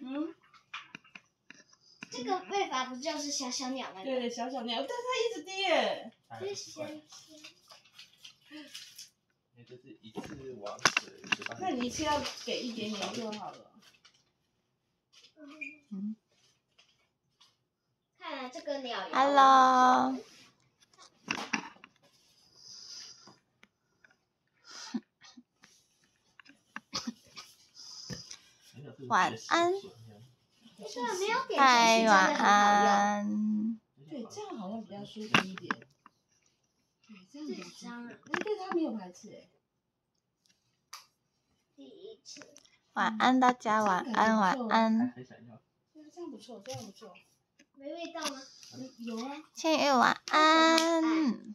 嗯，这个倍法不就是小小鸟吗？对对，小小鸟，但是它一直低耶。先吃。那一次要给一点点就好了。嗯。看来这个鸟。Hello。晚安，嗨，晚安。对，这样好像比较舒服一点。这样对他没有排斥哎。第一次。晚安，大家晚安，晚安。这样不错，这样不错。没味道吗？有啊。千羽晚安。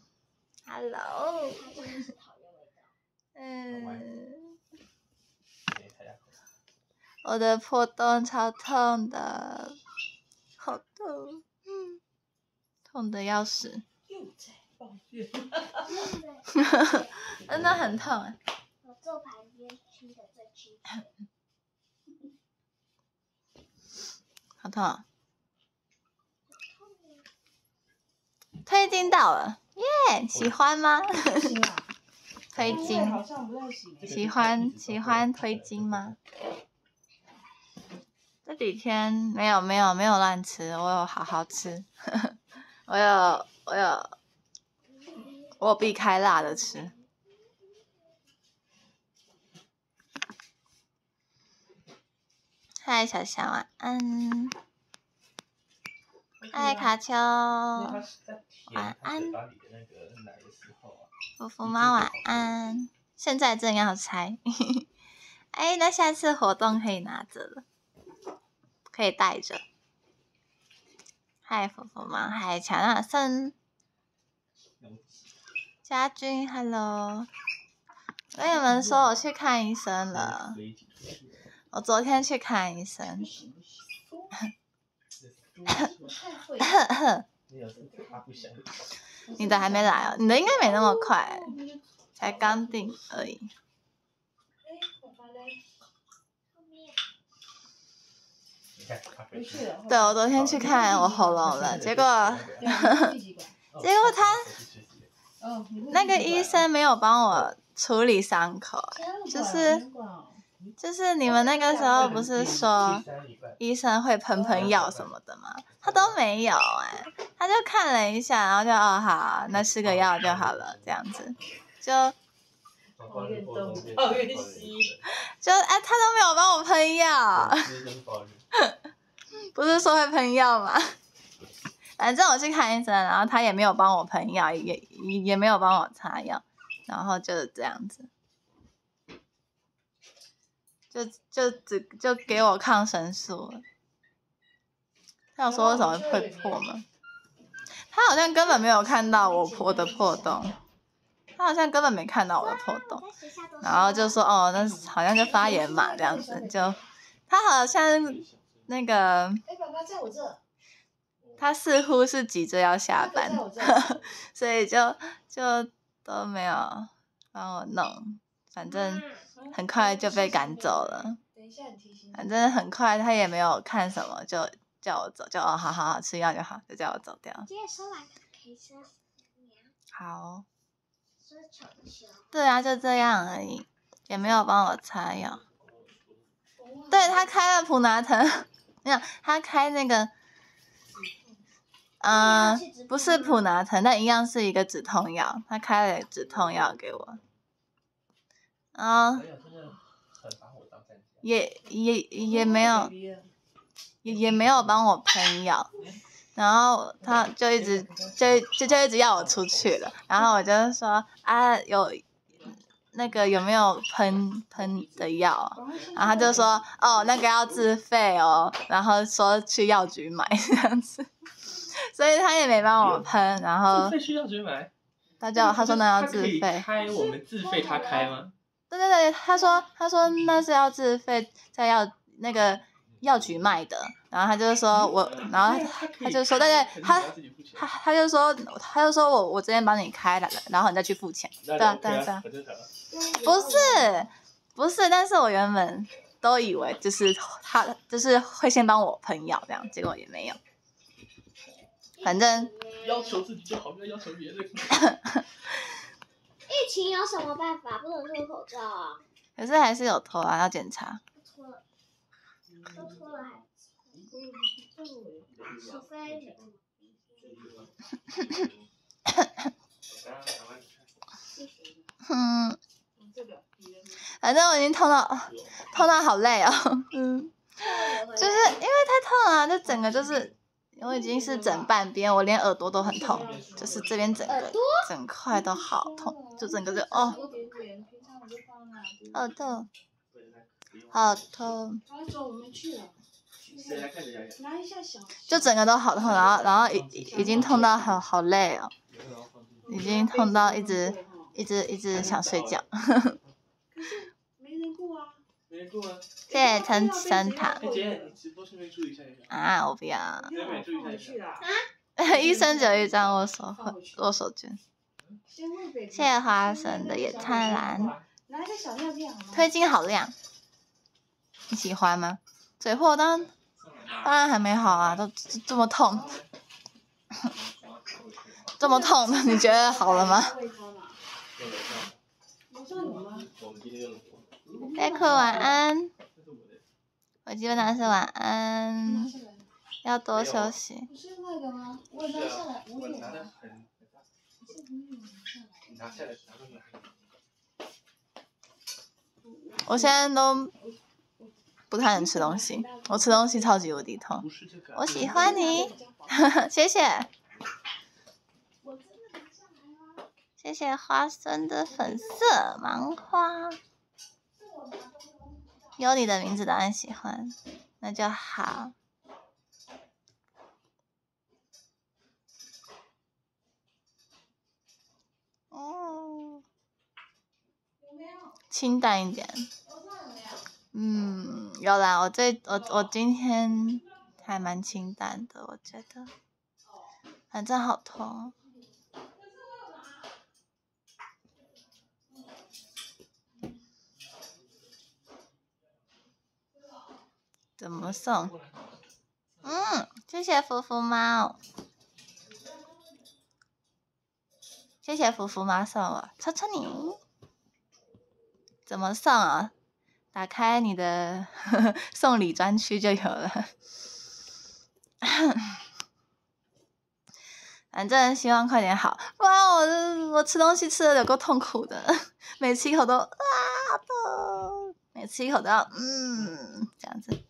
Hello。嗯。我的破洞超痛的，好痛，嗯，痛的要死。又在抱怨，真的很痛。我坐旁边的最好痛！推筋到了，耶！喜欢吗？推欢，喜欢，喜欢推筋吗？这几天没有没有没有乱吃，我有好好吃，我有我有我避开辣的吃。嗨，小夏，晚安。嗨，卡丘，晚安。福福猫，晚安。现在正要拆。哎，那下次活动可以拿着了。可以带着。嗨，福福吗？嗨，强纳森，家军，hello。跟你们说我去看医生了，我昨天去看医生。你的还没来哦？你的应该没那么快，才刚定，而哎。对，我昨天去看我喉咙了，结果，结果他那个医生没有帮我处理伤口，就是，就是你们那个时候不是说医生会喷喷药什么的吗？他都没有哎，他就看了一下，然后就哦好，那吃个药就好了这样子，就。往越东，越西，就哎，他都没有帮我喷药，不是说会喷药吗？反正我去看医生，然后他也没有帮我喷药，也也没有帮我擦药，然后就是这样子，就就只就给我抗生素。他有说为什么会破吗？他好像根本没有看到我破的破洞。他好像根本没看到我的破洞，然后就说：“哦，那好像就发炎嘛，这样子就他好像那个。”他似乎是急着要下班，所以就就都没有帮我弄，反正很快就被赶走了。等一下，反正很快他也没有看什么，就叫我走，就哦，好好好，吃药就好，就叫我走掉好。对啊，就这样而已，也没有帮我擦药。对他开了普拿疼，没有，他开那个，嗯，不是普拿疼，但一样是一个止痛药，他开了止痛药给我。嗯，也也也没有，也也没有帮我喷药。然后他就一直就就就一直要我出去了，然后我就说啊有那个有没有喷喷的药？然后他就说哦那个要自费哦，然后说去药局买 这样子，所以他也没帮我喷，然后他叫他说那要自费，开我们自费他开吗？对对对，他说他说那是要自费在药那个。药局卖的，然后他就说我，然后他就说，那个他他他就说他就说我我这边帮你开了，然后你再去付钱，对啊对啊对啊，不是不是，但是我原本都以为就是他就是会先帮我喷药这样，结果也没有，反正要求自己就好，不要要求别人。疫情有什么办法？不能脱口罩啊！可是还是有偷啊，要检查。说出来。还，非……哼嗯，反正我已经痛到，痛到好累哦，嗯，就是因为太痛啊，就整个就是，我已经是整半边，我连耳朵都很痛，就是这边整个整块都好痛，就整个就哦，好痛。好痛！就整个都好痛，然后然后已已经痛到好好累哦，已经痛到一直一直一直想睡觉。谢谢陈陈塔。啊，我不要。啊！一 生只有一张握手握手券。谢谢花生的野餐篮。推进好亮。你喜欢吗？嘴破，当当然还没好啊，都这么痛，这么痛，你觉得好了吗？戴克晚安，我基本上是晚安，要多休息。我现在都。不太能吃东西，我吃东西超级无敌痛。我喜欢你，谢谢，谢谢花生的粉色芒花，有你的名字当然喜欢，那就好。哦，清淡一点。嗯，有啦，我最我我今天还蛮清淡的，我觉得，反正好痛，怎么送？嗯，谢谢福福猫，谢谢福福猫送我，超宠你，怎么送啊？打开你的呵 呵送礼专区就有了。反正希望快点好，不然我我吃东西吃的有够痛苦的，每吃一口都啊痛，每吃一口都要嗯这样子，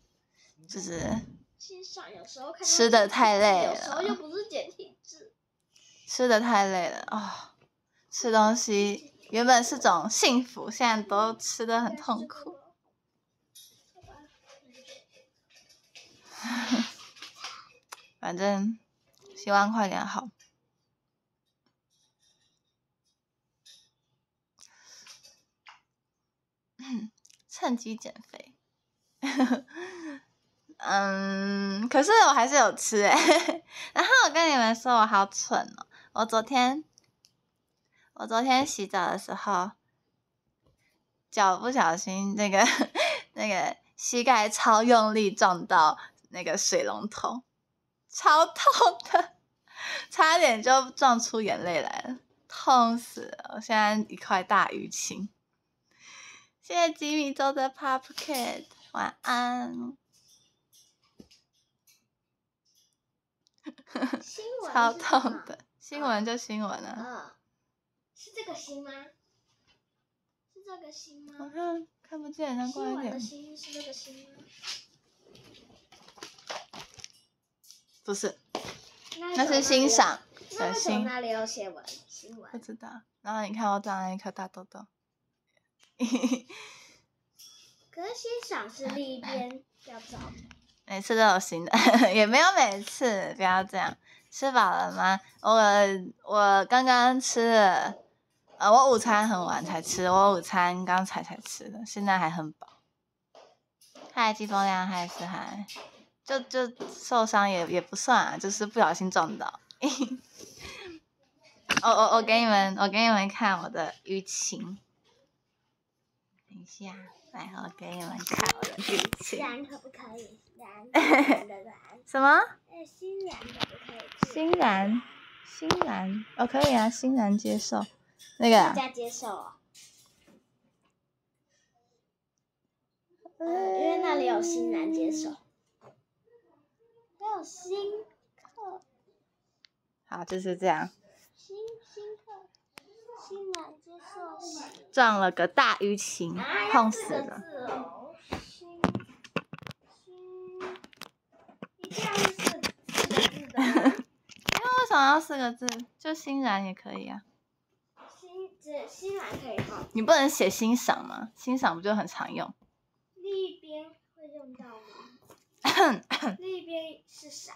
就是。吃的太累了。有时候又不是减体质。吃的太累了啊！吃东西原本是种幸福，现在都吃的很痛苦。反正，希望快点好，趁机减肥。嗯，可是我还是有吃哎。然后我跟你们说，我好蠢哦！我昨天，我昨天洗澡的时候，脚不小心那个那个膝盖超用力撞到。那个水龙头，超痛的，差点就撞出眼泪来了，痛死了！我现在一块大淤青。谢谢吉米做的 Pop Kid，晚安。超痛的，新闻就新闻了。是这个新吗？是这个新吗？我看看不见，再过来点。新闻的星是这个新吗？不是，那是欣赏。小时候里有新闻？新闻不知道。然后你看我长了一颗大痘痘。可是欣赏是另一边要找。每次都有新的，也没有每次，不要这样。吃饱了吗？我我刚刚吃了，呃，我午餐很晚才吃，我午餐刚才才吃的，现在还很饱。嗨，季风亮，嗨，四海。就就受伤也也不算啊，就是不小心撞到。我我我给你们，我给你们看我的淤青。等一下，来我给你们看我的淤青。欣然可不可以？欣然 什么？欣然可不可以？欣然，欣然，哦，可以啊，欣然接受，那个。大家接受啊。嗯，因为那里有欣然接受。新课，好，就是这样。新新课，接受。撞了个大淤青，痛死了。新，新，是四个字。因为想要四个字，就欣然也可以啊。欣然可以。你不能写欣赏吗？欣赏不就很常用？另一边会用到吗？那边是赏，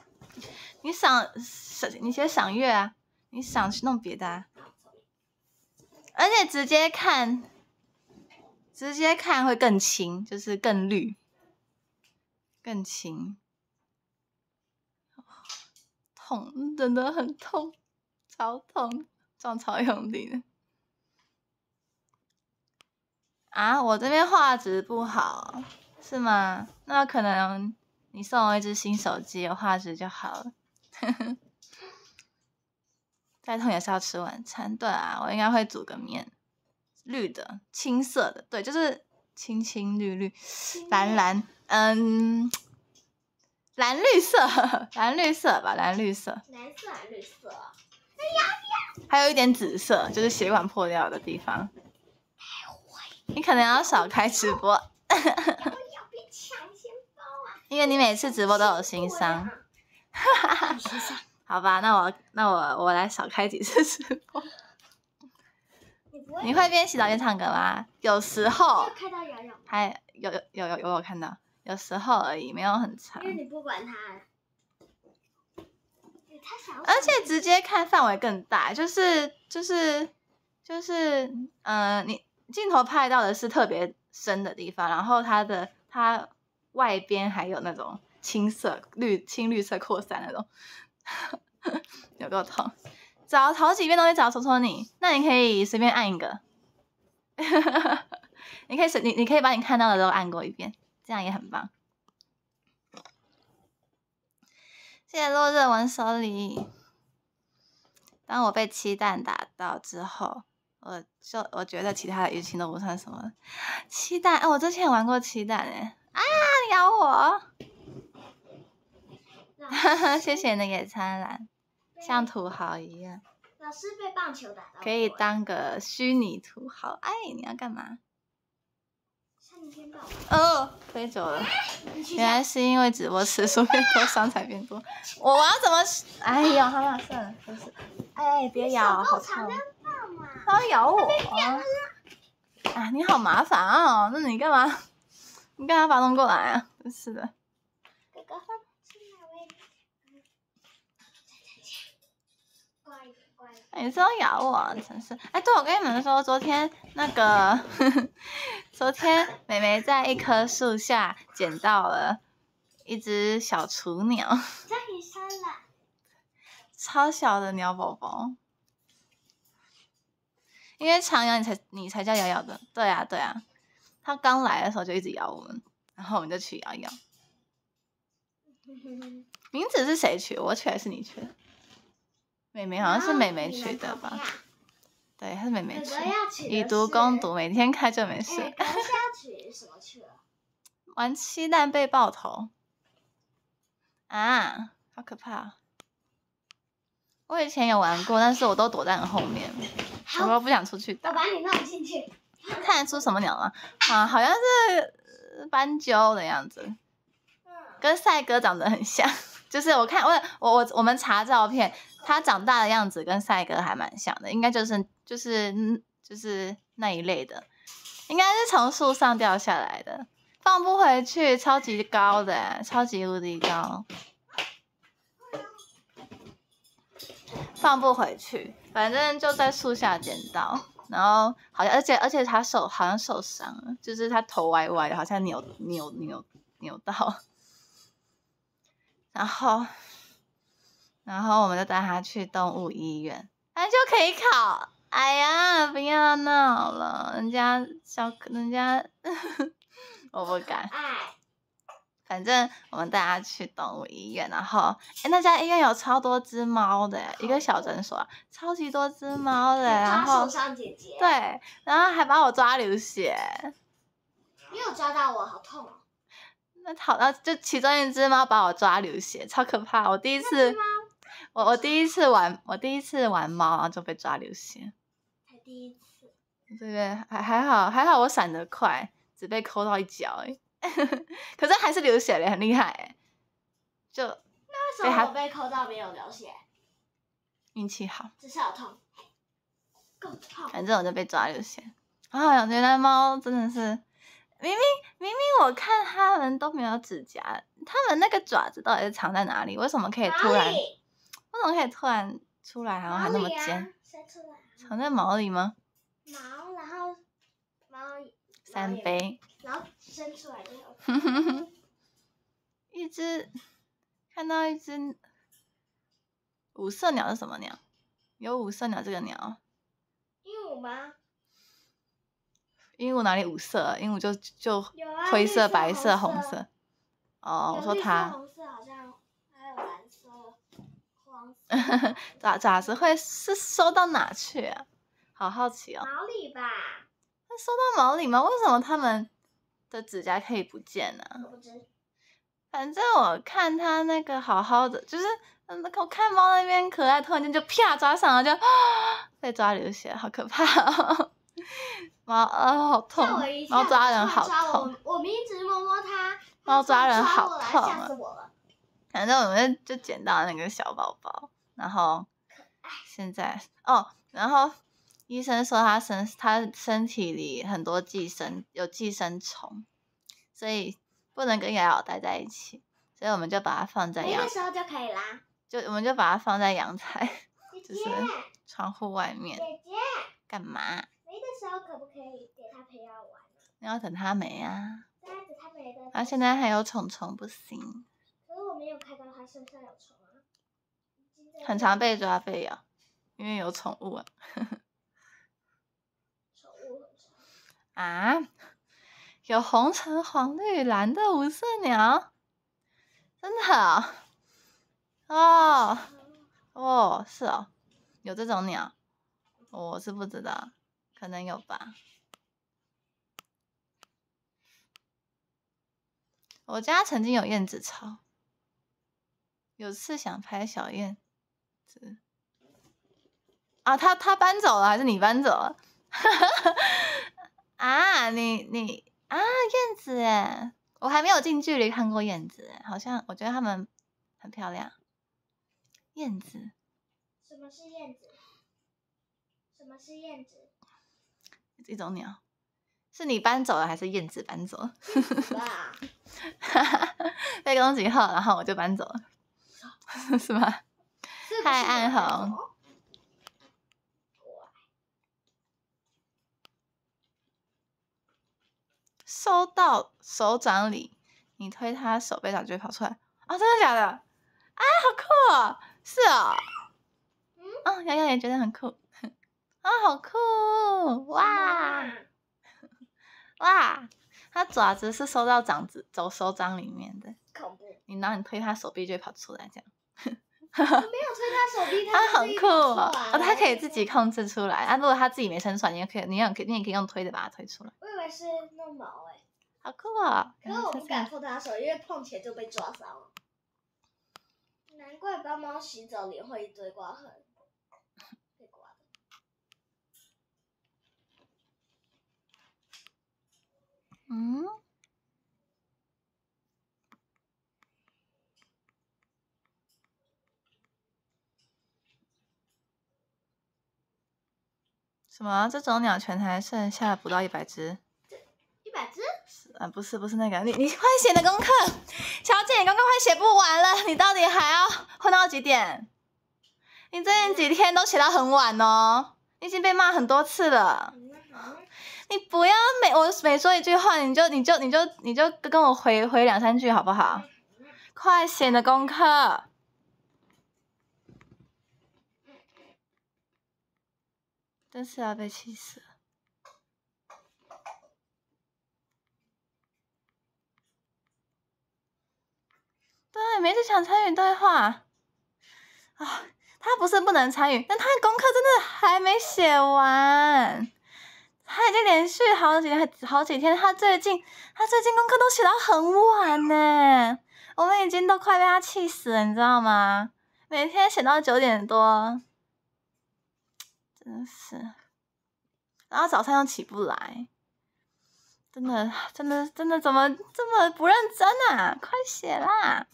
你赏赏，你先赏月啊，你赏去弄别的啊。而且直接看，直接看会更清，就是更绿，更清。痛，真的很痛，超痛，壮用力的。啊，我这边画质不好，是吗？那可能。你送我一只新手机，画质就好了。再痛也是要吃晚餐，对啊，我应该会煮个面。绿的，青色的，对，就是青青绿绿，蓝蓝，嗯，蓝绿色，蓝绿色吧，蓝绿色。蓝色，还绿色。哎呀呀！还有一点紫色，就是血管破掉的地方。你可能要少开直播。因为你每次直播都有新伤，哈哈哈好吧，那我那我我来少开几次直播。你会边洗澡边唱歌吗？有时候看到还有有有有有有看到，有时候而已，没有很长。因为你不管他，而且直接看范围更大，就是就是就是，嗯，你镜头拍到的是特别深的地方，然后他的他。外边还有那种青色、绿青绿色扩散那种，有多痛？找好几遍都没找到戳你，那你可以随便按一个，你可以随你，你可以把你看到的都按过一遍，这样也很棒。谢谢落日文手里。当我被七蛋打到之后，我就我觉得其他的淤情都不算什么。七蛋，哎，我之前玩过七蛋，哎。啊！咬我！哈哈，谢谢，你野餐篮，像土豪一样。老师被棒球打。可以当个虚拟土豪，爱你要干嘛？哦，飞走了。原来是因为直播次数变多，伤才变多。我要怎么？哎呦，好了，算了，真是。哎哎，别咬，好痛。他咬我。啊！你好麻烦啊，那你干嘛？你嘛把发动过来啊！是的。哥哥，欢迎你说咬我，真是！哎，对，我跟你们说，昨天那个，昨天美美在一棵树下捡到了一只小雏鸟。了。超小的鸟宝宝。因为长牙，你才你才叫咬咬的。对啊，对啊。他刚来的时候就一直咬我们，然后我们就去咬一咬。名字是谁取？我取还是你取？美眉好像是美眉取的吧？对，还是美眉取。以毒攻毒，每天开就没事。玩七蛋被爆头。啊，好可怕！我以前有玩过，但是我都躲在你后面，我都不想出去。我把你弄进去。看得出什么鸟吗？啊，好像是斑鸠的样子，跟赛哥长得很像。就是我看我我我我们查照片，它长大的样子跟赛哥还蛮像的，应该就是就是就是那一类的。应该是从树上掉下来的，放不回去，超级高的，超级无敌高，放不回去，反正就在树下捡到。然后好像，而且而且他手好像受伤了，就是他头歪歪的，好像扭扭扭扭到。然后，然后我们就带他去动物医院，他就可以考。哎呀，不要闹了，人家小人家 我不敢。反正我们大家去动物医院，然后哎，那家医院有超多只猫的一个小诊所，超级多只猫的，然后受伤姐姐，对，然后还把我抓流血，又抓到我，好痛哦！那好，那就其中一只猫把我抓流血，超可怕！我第一次，我我第一次玩，我第一次玩猫，然后就被抓流血，才第一次，这对？还还好，还好我闪得快，只被抠到一脚哎。可是还是流血了，很厉害。就那为什么我被扣到没有流血？运气好。只是我偷，够反正我就被抓流血。啊，原觉得猫真的是，明明明明我看他们都没有指甲，他们那个爪子到底是藏在哪里？为什么可以突然？为什么可以突然出来，然后还那么尖？藏在毛里吗？毛，然后毛三杯。出来的，一只看到一只五色鸟是什么鸟？有五色鸟这个鸟？鹦鹉吗？鹦鹉哪里五色？鹦鹉就就灰色、白色、红色。哦，我说它。红色好像还有蓝色、黄色。咋咋子会是收到哪去啊？好好奇哦。毛里吧？会收到毛里吗？为什么他们？的指甲可以不见啊，反正我看它那个好好的，就是我看猫那边可爱，突然间就啪抓上，了，就、就被抓流血，好可怕！猫啊，好痛！猫抓人好痛！我们一直摸摸它，猫抓人好痛啊！反正我们就捡到那个小宝宝，然后现在哦，然后。医生说他身他身体里很多寄生有寄生虫，所以不能跟瑶瑶待在一起，所以我们就把它放在没那时候就可以啦。就我们就把它放在阳台，就是窗户外面。姐姐，干嘛？没的时候可不可以给他陪瑶玩？你要等他没啊。他没的。现在还有虫虫不行。可是我没有看到他身上有虫啊。很常被抓被咬，因为有宠物啊。啊，有红、橙、黄、绿、蓝的五色鸟，真的，哦，哦，是哦，有这种鸟，我是不知道，可能有吧。我家曾经有燕子巢，有次想拍小燕子，啊，它它搬走了，还是你搬走了？啊，你你啊，燕子哎，我还没有近距离看过燕子，好像我觉得它们很漂亮。燕子，什么是燕子？什么是燕子？一种鸟。是你搬走了还是燕子搬走了？哈哈，被攻击后，然后我就搬走了，是吗？太暗红。收到手掌里，你推它手背掌就会跑出来啊！真的假的？啊，好酷啊！是啊，嗯，洋洋也觉得很酷啊，好酷哇哇！它爪子是收到掌子，走手掌里面的，恐怖。你拿你推它手臂就会跑出来这样，没有 推它手臂，它很酷啊，它可以自己控制出来啊。如果它自己没伸出来，你也可以，你也可你也可以用推的把它推出来。我以为是弄毛诶。好酷啊！可我不敢碰它手，因为碰起来就被抓伤了。难怪帮猫洗澡脸会一堆刮痕。嗯？什么？这种鸟全台剩下不到一百只？不是不是那个，你你快写的功课，小姐，你刚刚快写不完了，你到底还要混到几点？你最近几天都写到很晚哦，你已经被骂很多次了。你不要每我每说一句话，你就你就你就你就跟我回回两三句好不好？快写的功课，真是要被气死。对，每次想参与对话，啊，他不是不能参与，但他功课真的还没写完，他已经连续好几天、好几天，他最近他最近功课都写到很晚呢，我们已经都快被他气死了，你知道吗？每天写到九点多，真的是，然后早上又起不来，真的真的真的怎么这么不认真啊？快写啦！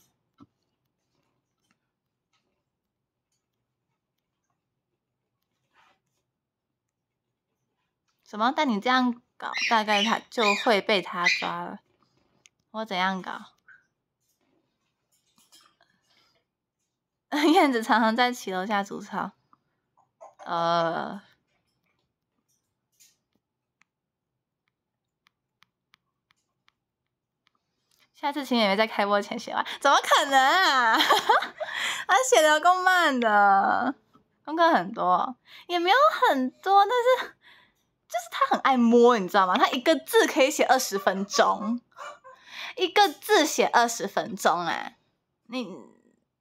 什么？但你这样搞，大概他就会被他抓了。我怎样搞？燕子常常在起楼下煮抄。呃，下次请演员在开播前写完。怎么可能啊？他写的够慢的，功课很多，也没有很多，但是。就是他很爱摸，你知道吗？他一个字可以写二十分钟，一个字写二十分钟，哎，你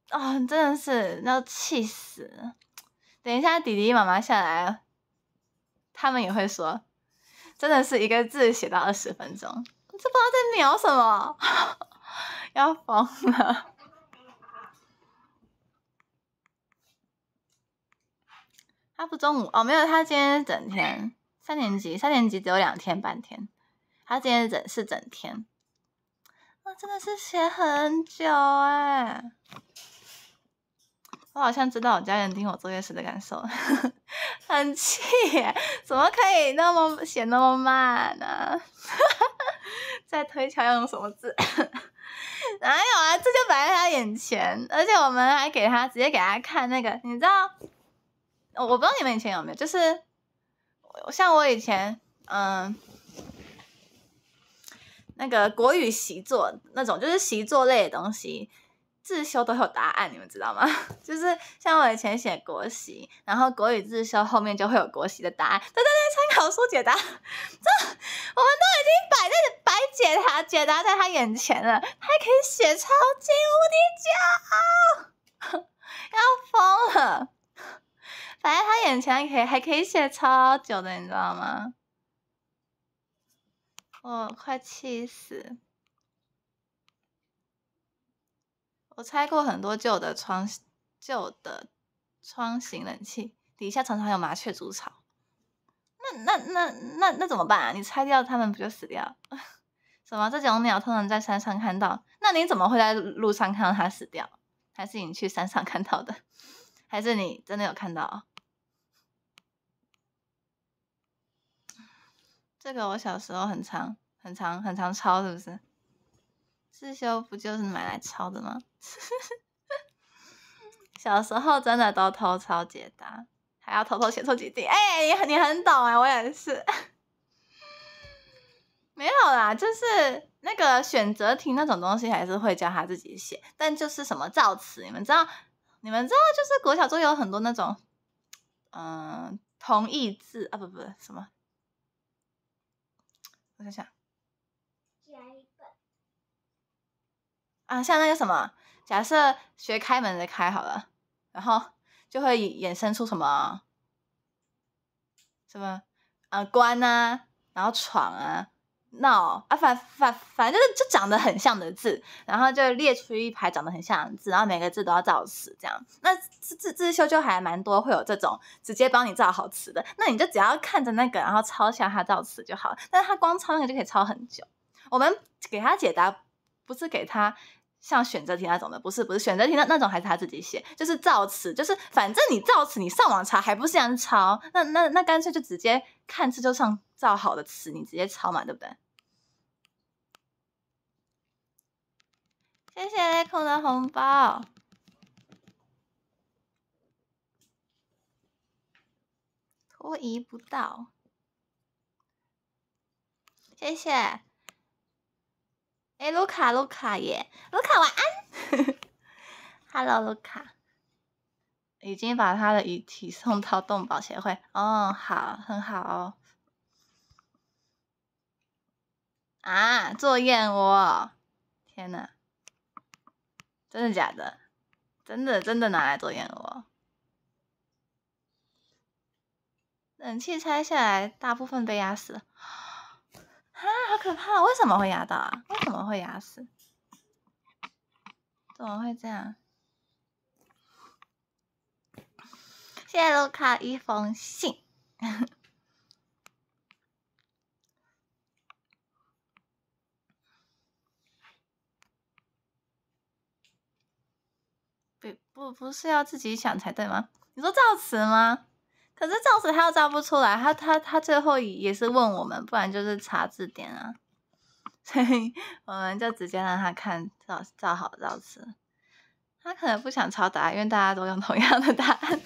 啊，真的是要气死！等一下，弟弟妈妈下来，他们也会说，真的是一个字写到二十分钟，这不知道在描什么，要疯了。他不中午哦，没有，他今天整天。三年级，三年级只有两天半天，他今天整是整天，那真的是写很久哎。我好像知道我家人盯我作业时的感受，很气，怎么可以那么写那么慢呢？在推敲用什么字？哪有啊？这就摆在他眼前，而且我们还给他直接给他看那个，你知道，我不知道你们以前有没有，就是。像我以前，嗯，那个国语习作那种，就是习作类的东西，自修都有答案，你们知道吗？就是像我以前写国习，然后国语自修后面就会有国习的答案，对对对，参考书解答，这我们都已经摆在摆解答解答在他眼前了，还可以写超级无敌骄傲，要疯了！哎，他眼前可以还可以写超久的，你知道吗？我快气死！我拆过很多旧的窗，旧的窗型冷气底下常常有麻雀筑巢。那、那、那、那、那怎么办啊？你拆掉它们不就死掉？什么？这种鸟通常在山上看到，那你怎么会在路上看到它死掉？还是你去山上看到的？还是你真的有看到？这个我小时候很长很长很长抄，是不是？自修不就是买来抄的吗？小时候真的都偷抄解答，还要偷偷写错几题。哎，你你很懂啊，我也是。没有啦，就是那个选择题那种东西还是会教他自己写，但就是什么造词，你们知道？你们知道，就是国小都有很多那种，嗯，同义字啊，不不什么。我在想，啊，像那个什么，假设学开门的开好了，然后就会衍生出什么，什么，啊关啊，然后闯啊。no 啊反反反正就是就长得很像的字，然后就列出一排长得很像的字，然后每个字都要造词这样。那字字字秀就还蛮多，会有这种直接帮你造好词的。那你就只要看着那个，然后抄下他造词就好了。但是他光抄那个就可以抄很久。我们给他解答，不是给他。像选择题那种的，不是不是选择题那那种还是他自己写，就是造词，就是反正你造词，你上网查还不是样抄？那那那干脆就直接看字就上造好的词，你直接抄嘛，对不对？谢谢 l e 的红包，拖移不到，谢谢。哎，卢卡，卢卡耶，卢卡晚安。Hello，卢卡，已经把他的遗体送到动保协会。哦，好，很好哦。啊，做燕窝？天呐，真的假的？真的真的拿来做燕窝？冷气拆下来，大部分被压死。啊，好可怕！为什么会压到啊？为什么会压死？怎么会这样？谢谢都卡一封信。不不不是要自己想才对吗？你说造词吗？可是照词他又照不出来，他他他最后也是问我们，不然就是查字典啊，所以我们就直接让他看照照好照词。他可能不想抄答案，因为大家都用同样的答案，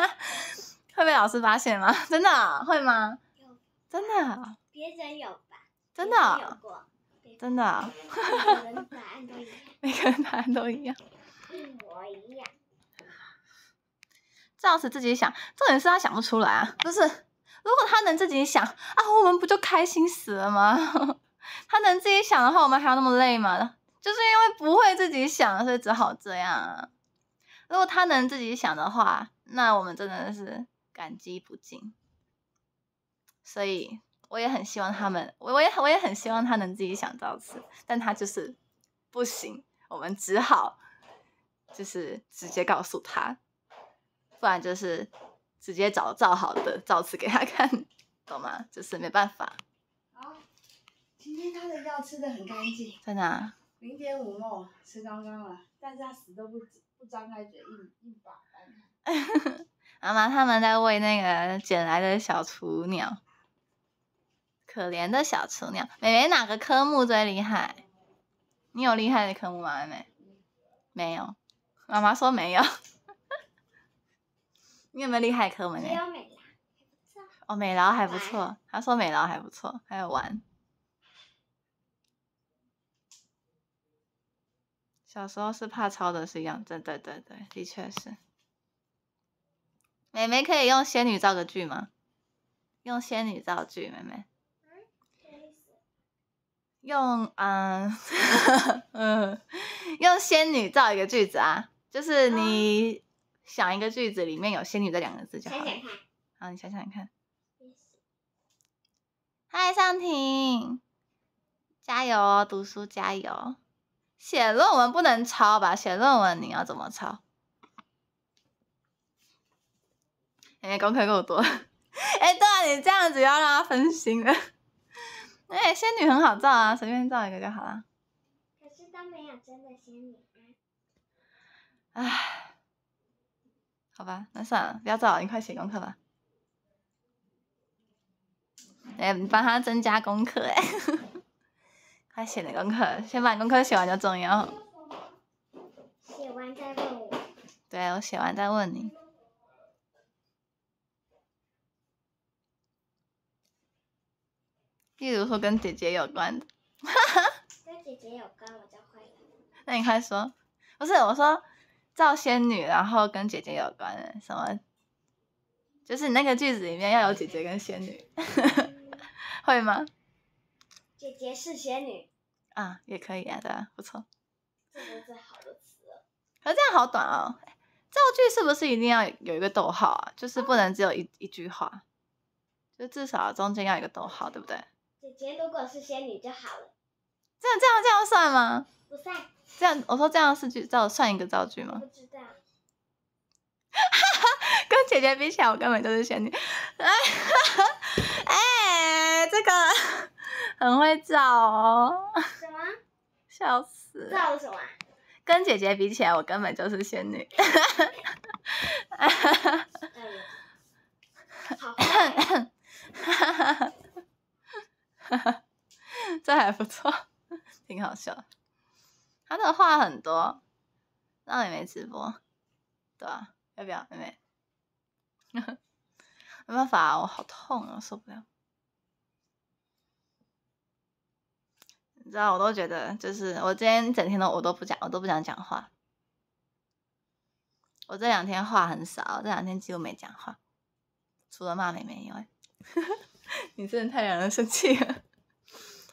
会被老师发现吗？真的会吗？真的？别人有吧？真的？真的？每个哈答案都一样，每个答案都一样，一模一样。这样子自己想，重点是他想不出来啊。就是如果他能自己想啊，我们不就开心死了吗？他能自己想的话，我们还要那么累吗？就是因为不会自己想，所以只好这样啊。如果他能自己想的话，那我们真的是感激不尽。所以我也很希望他们，我我也我也很希望他能自己想到此，但他就是不行，我们只好就是直接告诉他。不然就是直接找造好的造词给他看，懂吗？就是没办法。好，今天他的药吃的很干净。真的啊。零点五沫吃刚刚了，但家死都不不张开嘴，硬硬把。妈妈他们在喂那个捡来的小雏鸟，可怜的小雏鸟。妹妹哪个科目最厉害？你有厉害的科目吗？妹妹？没有。妈妈说没有。你有没有厉害科目呢？哦，美劳还不错。他说美劳还不错，还有玩。小时候是怕抄的，是一样。对对对对，的确是。美妹可以用仙女造个句吗？用仙女造句，妹妹。用嗯 嗯，用仙女造一个句子啊，就是你。想一个句子里面有“仙女”这两个字就好了。好，你想想看。嗨，i 尚婷，加油哦！读书加油。写论文不能抄吧？写论文你要怎么抄？哎，功课够多。哎，对啊，你这样子要让他分心了。哎，仙女很好造啊，随便造一个就好了。可是都没有真的仙女。哎。好吧，那算了，不要找了，你，快写功课吧。哎，你帮他增加功课，哎，快写的功课，先把功课写完就重要。写完再问我。对，我写完再问你。例如说跟姐姐有关的。跟姐姐有关，我就会。那你快说，不是我说。造仙女，然后跟姐姐有关的，什么？就是你那个句子里面要有姐姐跟仙女，会吗？姐姐是仙女啊，也可以啊，对，不错。这是好的词。可是这样好短哦，造句是不是一定要有一个逗号啊？就是不能只有一一句话，就至少中间要一个逗号，对不对？姐姐如果是仙女就好了。这样这样这样算吗？不算。这样我说这样是句造算一个造句吗？不知道。哈 哈，跟姐姐比起来，我根本就是仙女。哎，这个很会造哦。什么？笑死。造的什么？跟姐姐比起来，我根本就是仙女。哈哈哈。哈哈哈哈。这还不错。挺好笑，他的话很多，让也没直播，对吧？要不要妹妹？没办法，我好痛啊，受不了。你知道，我都觉得，就是我今天一整天都我都不讲，我都不想讲话。我这两天话很少，这两天几乎没讲话，除了骂妹妹以外。你真的太让人生气了。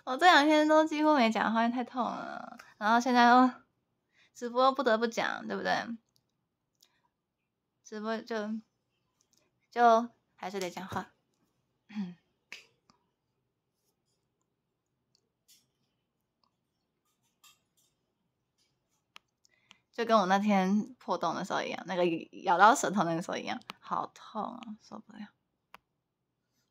我这两天都几乎没讲话，因为太痛了。然后现在又直播，不得不讲，对不对？直播就就还是得讲话，就跟我那天破洞的时候一样，那个咬到舌头那个时候一样，好痛啊，受不了。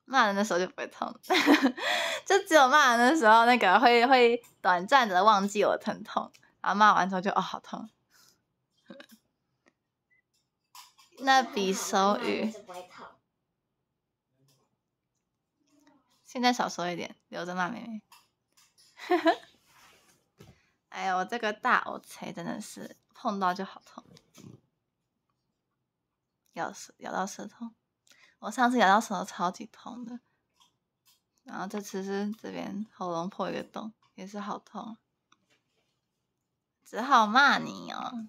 骂人的时候就不会痛，就只有骂人的时候那个会会短暂的忘记我疼痛，然后骂完之后就哦好痛。那比手语。现在少说一点，留着骂妹妹。哎呀，我这个大耳垂真的是碰到就好痛，咬舌咬到舌头。我上次咬到舌头，超级痛的，然后这次是这边喉咙破一个洞，也是好痛，只好骂你哦。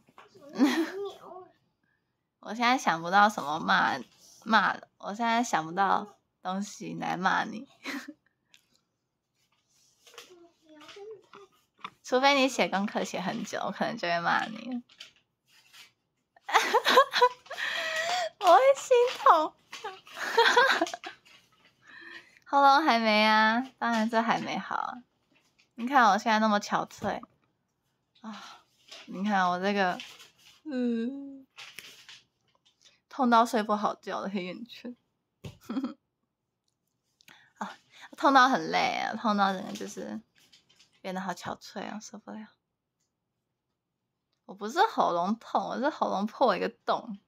我现在想不到什么骂骂我现在想不到东西来骂你，除非你写功课写很久，我可能就会骂你。我会心痛。哈哈哈，喉咙还没啊，当然这还没好。你看我现在那么憔悴啊，你看我这个，嗯，痛到睡不好觉的黑眼圈，呵呵。啊，痛到很累，痛到人就是变得好憔悴啊，受不了。我不是喉咙痛，我是喉咙破一个洞，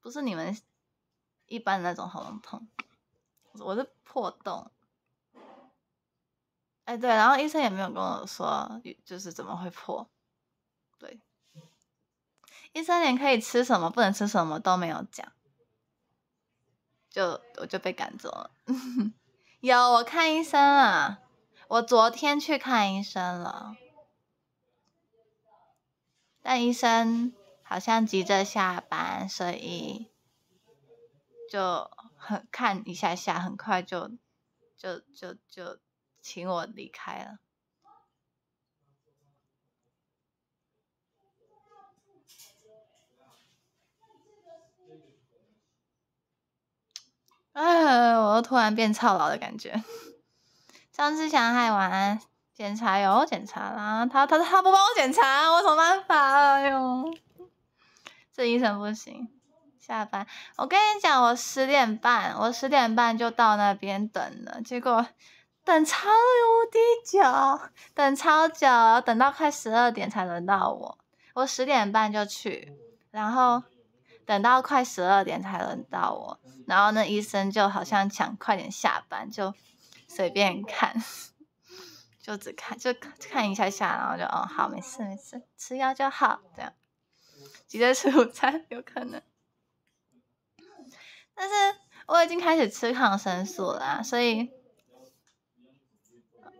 不是你们。一般的那种喉咙痛，我是破洞。哎，对，然后医生也没有跟我说，就是怎么会破。对，医生连可以吃什么、不能吃什么都没有讲，就我就被赶走了。有我看医生啊，我昨天去看医生了，但医生好像急着下班，所以。就很看一下下，很快就就就就请我离开了。哎我又突然变操劳的感觉。张志祥还玩检查哟，检查啦，他他他不帮我检查，我有什么办法哎哟，这医生不行。下班，我跟你讲，我十点半，我十点半就到那边等了，结果等超无敌久，等超久，等到快十二点才轮到我。我十点半就去，然后等到快十二点才轮到我，然后那医生就好像想快点下班，就随便看，就只看，就看一下下，然后就，哦，好，没事没事，吃药就好，这样，急着吃午餐有可能。但是我已经开始吃抗生素了，所以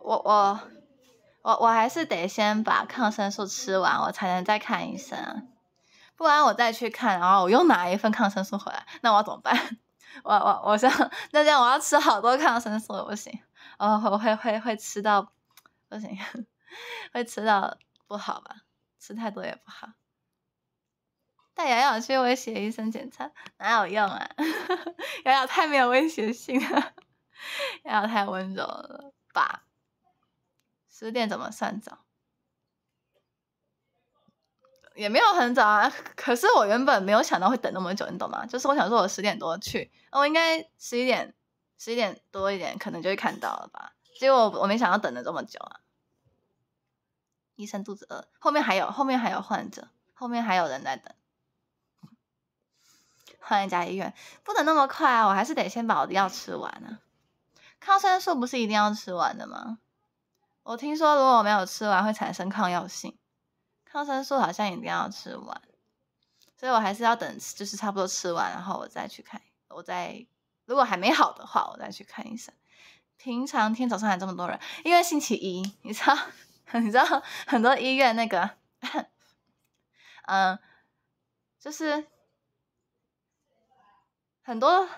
我我我我还是得先把抗生素吃完，我才能再看医生。不然我再去看，然后我又拿一份抗生素回来，那我怎么办？我我我想，那这样我要吃好多抗生素也不行，哦会会会会吃到不行，会吃到不好吧，吃太多也不好。在瑶瑶去威胁医生检查，哪有用啊？瑶瑶太没有威胁性了，瑶瑶太温柔了吧？十点怎么算早？也没有很早啊。可是我原本没有想到会等那么久，你懂吗？就是我想说，我十点多去，我应该十一点、十一点多一点，可能就会看到了吧。结果我没想到等了这么久啊！医生肚子饿，后面还有，后面还有患者，后面还有人在等。换一家医院不能那么快啊！我还是得先把我的药吃完呢。抗生素不是一定要吃完的吗？我听说如果我没有吃完会产生抗药性，抗生素好像一定要吃完，所以我还是要等，就是差不多吃完，然后我再去看。我再如果还没好的话，我再去看医生。平常天早上来这么多人，因为星期一，你知道，你知道很多医院那个，嗯，就是。很多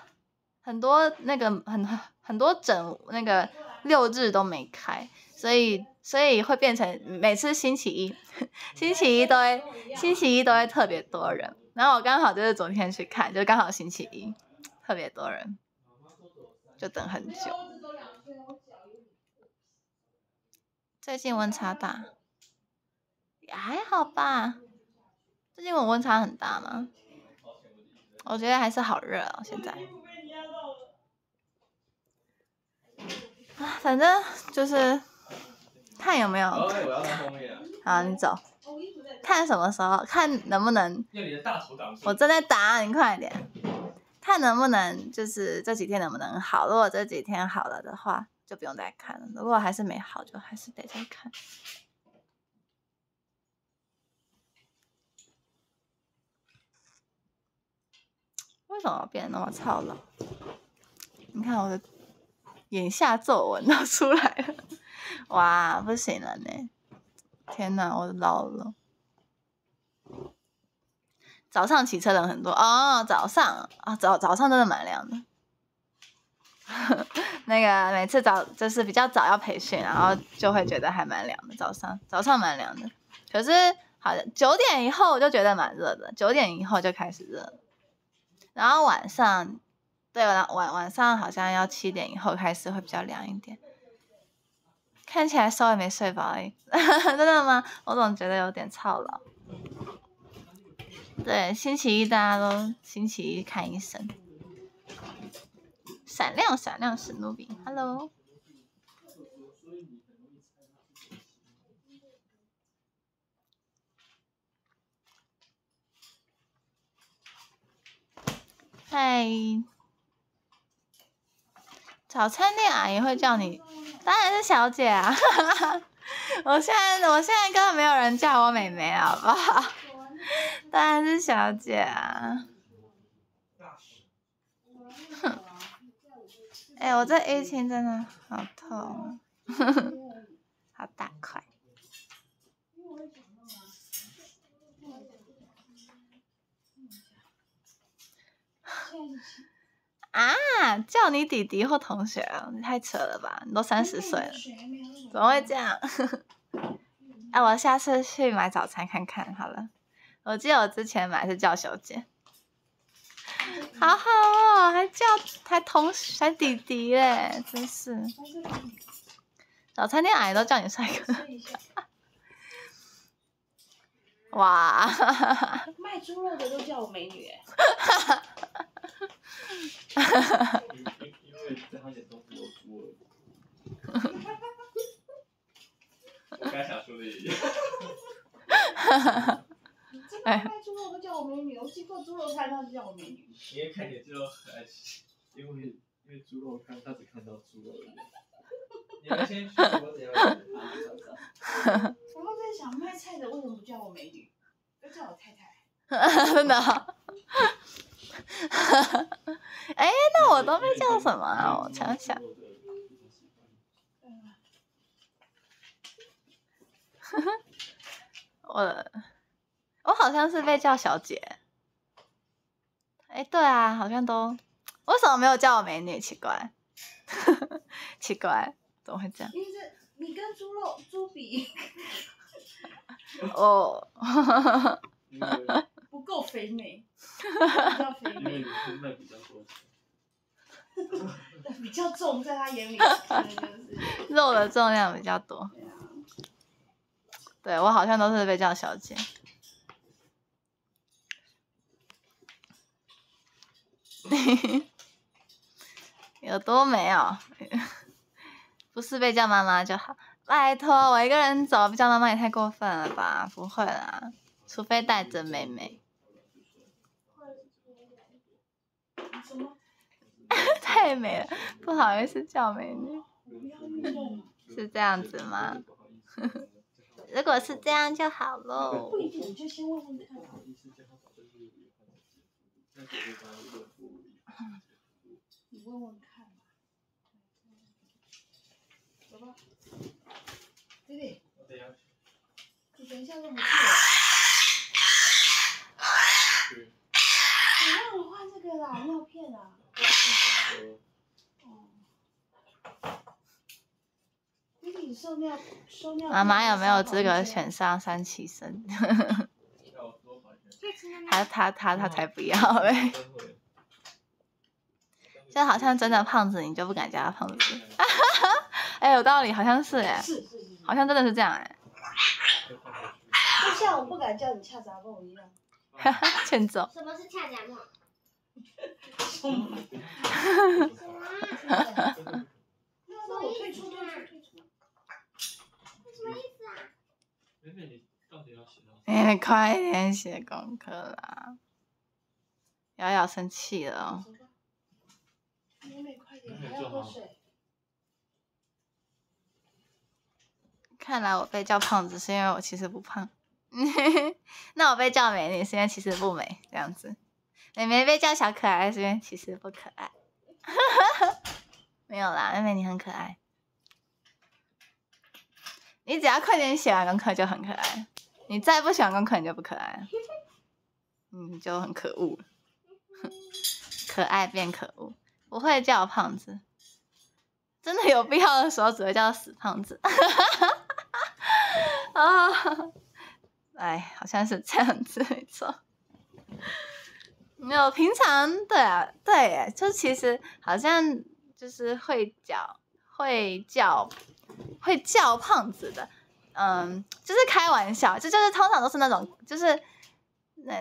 很多那个很很多整那个六日都没开，所以所以会变成每次星期一，星期一都会星期一都会特别多人。然后我刚好就是昨天去看，就刚好星期一，特别多人，就等很久。最近温差大，也还好吧？最近我温差很大吗？我觉得还是好热哦，现在啊，反正就是看有没有啊，你走，看什么时候，看能不能。我正在打，你快点，看能不能就是这几天能不能好。如果这几天好了的话，就不用再看了；如果还是没好，就还是得再看。为什么变得那么操劳？你看我的眼下皱纹都出来了，哇，不行了呢！天哪，我老了。早上骑车的人很多哦，早上啊，早早上真的蛮凉的。那个每次早就是比较早要培训，然后就会觉得还蛮凉的早上，早上蛮凉的。可是好像九点以后我就觉得蛮热的，九点以后就开始热了。然后晚上，对，晚晚晚上好像要七点以后开始会比较凉一点。看起来稍微没睡饱，真的吗？我总觉得有点操劳。对，星期一大家都星期一看医生。闪亮闪亮史努比，Hello。在早餐店阿姨会叫你，当然是小姐啊。我现在，我现在根本没有人叫我美眉，好不好？当然是小姐啊。哼，哎，我这淤青真的好痛，好大块。啊！叫你弟弟或同学，你太扯了吧！你都三十岁了，怎么会这样？哎，我下次去买早餐看看。好了，我记得我之前买是叫小姐，好好哦，还叫还同学弟弟嘞，真是！早餐店矮都叫你帅哥，哇！卖猪肉的都叫我美女。哈因因因为在他眼中我我，我想说的，哈哈哈哈猪肉不叫我美女，我见过猪肉摊上叫我美女。因为看见猪肉很爱吃，因为因为猪肉摊他只看到猪肉。而已。哈哈哈。哈哈哈哈然后在想卖菜的为什么不叫我美女，要叫我太太。真的。哈哈，哎，那我都被叫什么啊？我想想，我我好像是被叫小姐。哎，对啊，好像都为什么没有叫我美女？奇怪，奇怪，怎么会这样？你跟猪肉猪比？哦，哈 哈不够肥美，因为肉卖比较多，比较重，在他眼里的 就是肉的重量比较多。对我好像都是被叫小姐，有多美哦？不是被叫妈妈就好，拜托，我一个人走，不叫妈妈也太过分了吧？不会啦，除非带着妹妹。太美了，不好意思叫美女，是这样子吗？如果是这样就好喽。不一定，你就先问问看你问问看吧，走吧，弟弟，你等一下。妈妈有没有资格选上三七生？他他他他才不要嘞！现在好像真的胖子，你就不敢叫他胖子。哎，有道理，好像是哎，好像真的是这样哎。就像我不敢叫你恰杂木一样。哈哈，欠揍。什么是恰杂木？哈哈哈哈哈！妹妹，你到底要写到？你快点写功课啦！瑶瑶生气了。妹妹，快点！喝水。看来我被叫胖子是因为我其实不胖，那我被叫美女是因为其实不美，这样子。妹妹被叫小可爱是因为其实不可爱，没有啦，妹妹你很可爱。你只要快点写完功课就很可爱，你再不写完功课你就不可爱，你就很可恶。可爱变可恶，不会叫我胖子，真的有必要的时候只会叫死胖子。啊，哎，好像是这样子，没错。没有平常对啊，对，就其实好像就是会叫，会叫。会叫胖子的，嗯，就是开玩笑，这就是通常都是那种，就是那，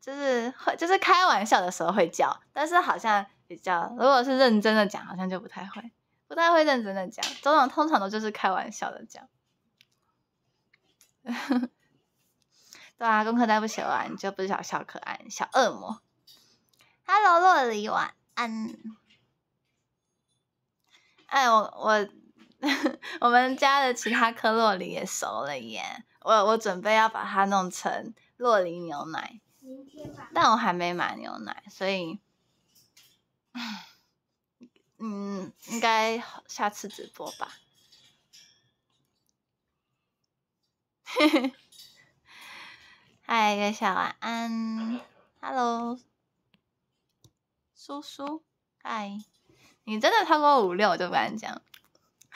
就是会，就是开玩笑的时候会叫，但是好像比较，如果是认真的讲，好像就不太会，不太会认真的讲，这种通常都就是开玩笑的讲。对啊，功课再不写完，就不是小小可爱，小恶魔。Hello，洛里，晚安。哎，我我。我们家的其他科洛黎也熟了耶，我我准备要把它弄成洛琳牛奶，但我还没买牛奶，所以，嗯，应该下次直播吧。嗨，月下晚安，Hello，叔叔，嗨，你真的超过五六，我就不敢讲。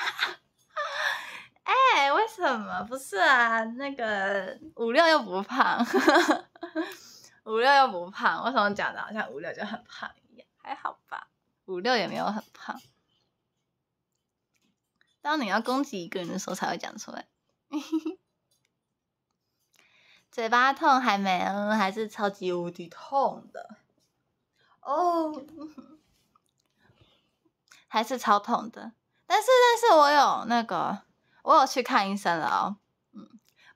哎，为什么不是啊？那个五六又不胖，五六又不胖，为什么讲的好像五六就很胖一样？还好吧，五六也没有很胖。当你要攻击一个人的时候才会讲出来。嘴巴痛还没？还是超级无敌痛的？哦，还是超痛的。但是，但是我有那个，我有去看医生了哦。嗯，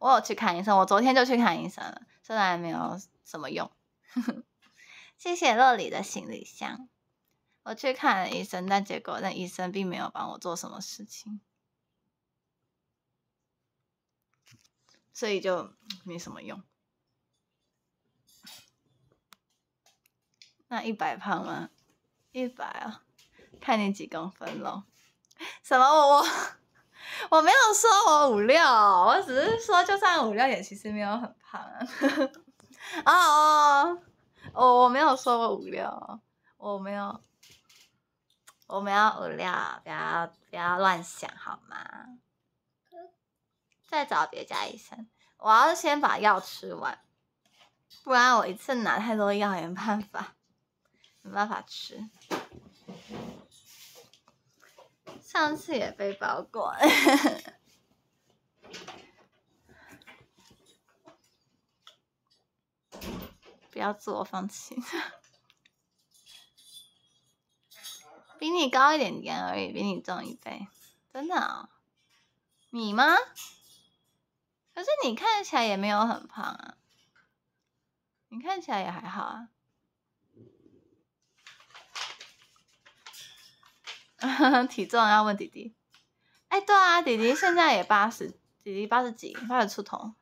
我有去看医生，我昨天就去看医生了，虽然没有什么用。谢谢洛里的行李箱。我去看了医生，但结果那医生并没有帮我做什么事情，所以就没什么用。那一百胖吗？一百啊，看你几公分喽。什么？我我 我没有说我五六，我只是说就算五六也其实没有很胖啊。哦，我我没有说我五六，我没有，我没有五六，不要不要乱想好吗？再找别家医生，我要先把药吃完，不然我一次拿太多药也没办法，没办法吃。上次也被包过，不要自我放弃。比你高一点点而已，比你重一倍，真的啊。你吗？可是你看起来也没有很胖啊，你看起来也还好啊。体重要问弟弟，哎，对啊，弟弟现在也八十，弟弟八十几，八十出头。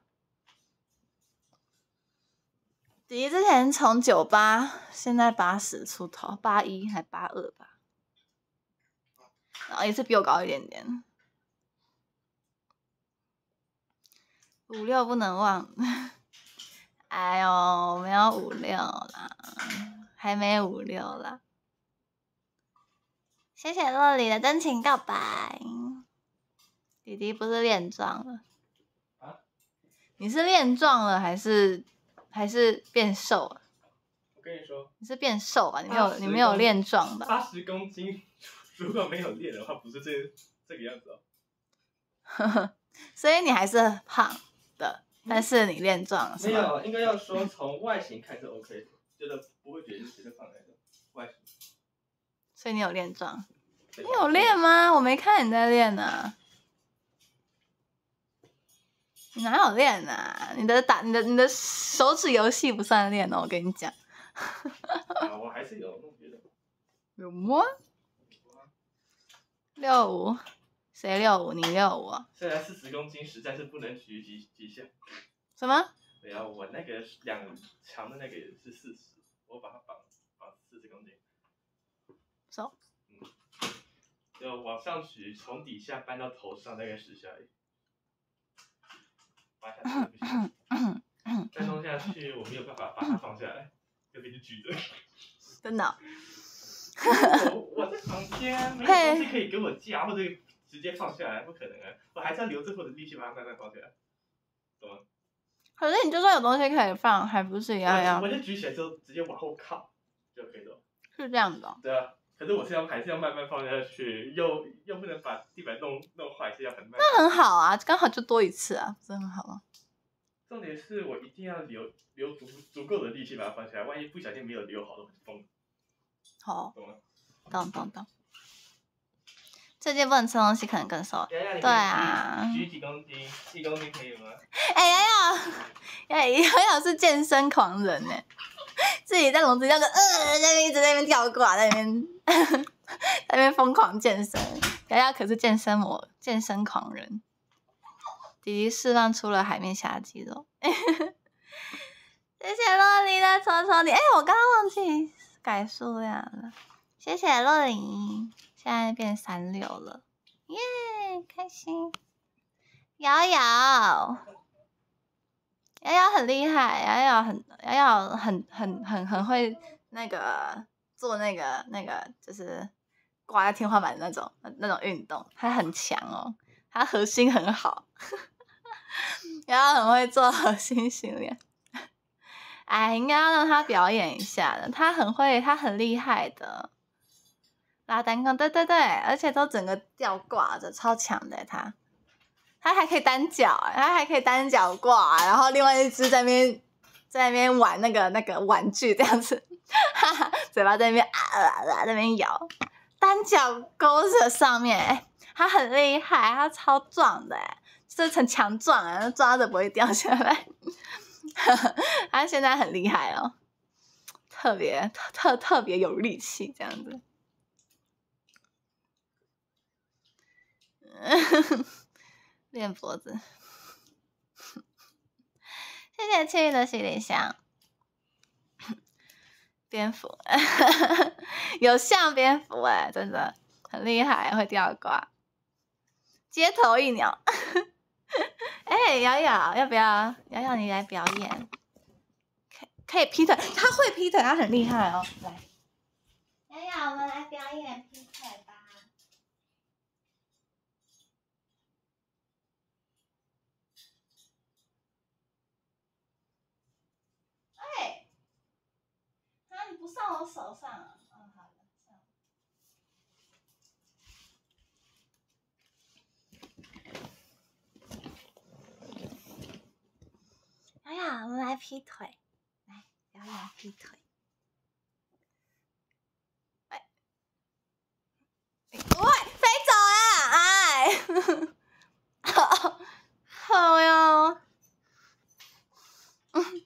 弟弟之前从九八，现在八十出头，八一还八二吧，然后也是比我高一点点。五六不能忘，哎呦，没有五六啦，还没五六啦。谢谢洛里的真情告白。弟弟不是练壮了，啊？你是练壮了还是还是变瘦了？我跟你说，你是变瘦啊？你没有你没有练壮吧？八十公斤如果没有练的话，不是这这个样子哦。呵呵，所以你还是胖的，但是你练壮了，没有？应该要说从外形看是 OK，觉得不会觉得觉得胖那种外形。所以你有练壮。你有练吗？我没看你在练呢。你哪有练呢？你的打、你的、你的手指游戏不算练哦，我跟你讲。啊，我还是有弄别的。有吗？六五，谁六五？你六五。虽然四十公斤实在是不能举起极限。什么？对呀，我那个两长的那个也是四十，我把它绑绑四十公斤。走。往上举，从底下搬到头上，大概十下而已。再弄下去，我没有办法把它放下来，就给你举着。真的？我在房间没有东西可以给我架，或者直接放下来不可能啊！我还是要留最后的力气把它慢慢放下来，懂吗？可是你就算有东西可以放，还不是一样？呀？我就举起来就直接往后靠，就可以走。是这样的、啊？对啊。可是我是要还是要慢慢放下去，又又不能把地板弄弄坏，是要很慢。那很好啊，刚好就多一次啊，不是很好吗？重点是我一定要留留足足够的力气把它放起来，万一不小心没有留好，就崩。好，懂了，懂懂懂。最近不能吃东西，可能更瘦。对啊。举几公斤，一公斤可以吗？哎，呀！瑶，瑶瑶是健身狂人哎。自己在笼子叫个嗯，在那边一直在那边跳挂，在那边，在那边疯狂健身。瑶瑶可是健身模，健身狂人。弟弟释放出了海面下肌肉。谢谢洛璃的虫虫，你哎，我刚刚忘记改数量了。谢谢洛璃，现在变三六了，耶，开心。瑶瑶。瑶瑶很厉害，瑶瑶很瑶瑶很很很很会那个做那个那个就是挂在天花板的那种那种运动，他很强哦，他核心很好，瑶 瑶很会做核心训练。哎，应该要让他表演一下的，他很会，他很厉害的，拉单杠，对对对，而且都整个吊挂着，超强的他。它还可以单脚，它还可以单脚挂，然后另外一只在那边在那边玩那个那个玩具这样子，哈哈，嘴巴在那边啊啊啊在那边咬，单脚勾着上面，它很厉害，它超壮的，哎，就是很强壮，啊，抓着不会掉下来，它 现在很厉害哦，特别特特别有力气这样子。练脖子，谢谢青玉的行李箱，蝙蝠，有像蝙蝠哎，真的很厉害，会吊挂，街头一鸟，哎，瑶瑶要不要？瑶瑶你来表演，可可以劈腿，他会劈腿，他很厉害哦，来，瑶瑶我们来表演劈腿。上我手上，嗯，好的，上。我们来劈腿，来瑶瑶劈腿。哎，喂，飞走啊，哎，好，好嗯。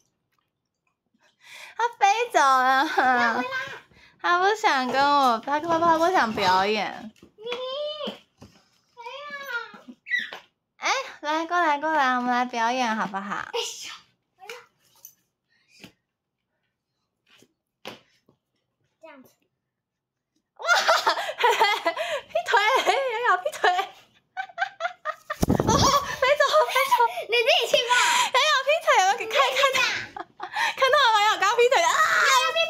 他飞走了，他不想跟我，他它它不想表演。你哎呀！哎，来过来过来，我们来表演好不好？这样子。哇哈哈，劈腿，哎呀劈腿，哈哈哈！没走，飞走，你自己去吧。冰啊！要要冰